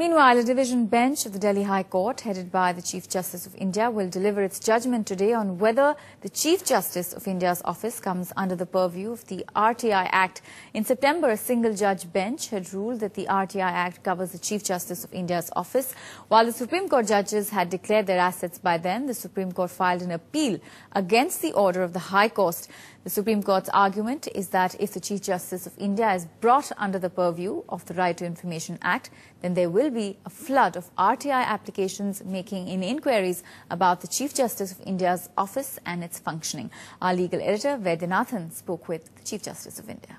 Meanwhile, a division bench of the Delhi High Court, headed by the Chief Justice of India, will deliver its judgment today on whether the Chief Justice of India's office comes under the purview of the RTI Act. In September, a single-judge bench had ruled that the RTI Act covers the Chief Justice of India's office. While the Supreme Court judges had declared their assets by then, the Supreme Court filed an appeal against the order of the High Court. The Supreme Court's argument is that if the Chief Justice of India is brought under the purview of the Right to Information Act, then there will will be a flood of RTI applications making in inquiries about the Chief Justice of India's office and its functioning. Our legal editor, Vedanathan spoke with the Chief Justice of India.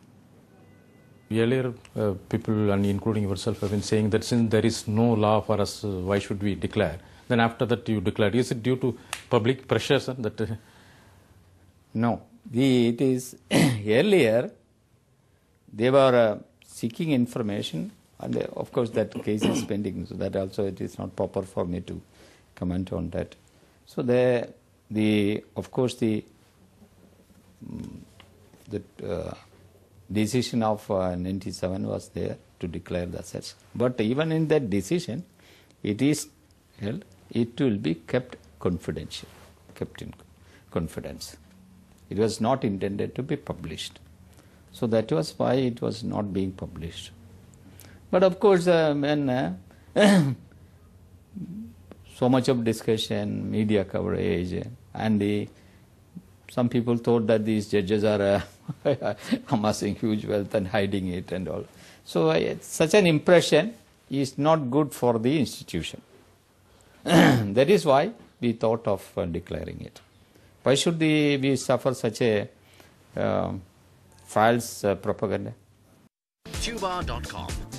Earlier, uh, people and including yourself have been saying that since there is no law for us, uh, why should we declare? Then after that you declared. Is it due to public pressures that? Uh... No, the, it is earlier they were uh, seeking information and uh, of course, that case is pending, so that also it is not proper for me to comment on that. So the the of course the mm, the uh, decision of uh, 97 was there to declare the assets. But even in that decision, it is held it will be kept confidential, kept in confidence. It was not intended to be published. So that was why it was not being published. But of course, uh, when uh, so much of discussion, media coverage, and the, some people thought that these judges are uh, amassing huge wealth and hiding it and all. So uh, such an impression is not good for the institution. that is why we thought of uh, declaring it. Why should the, we suffer such a uh, false propaganda? Tuba.com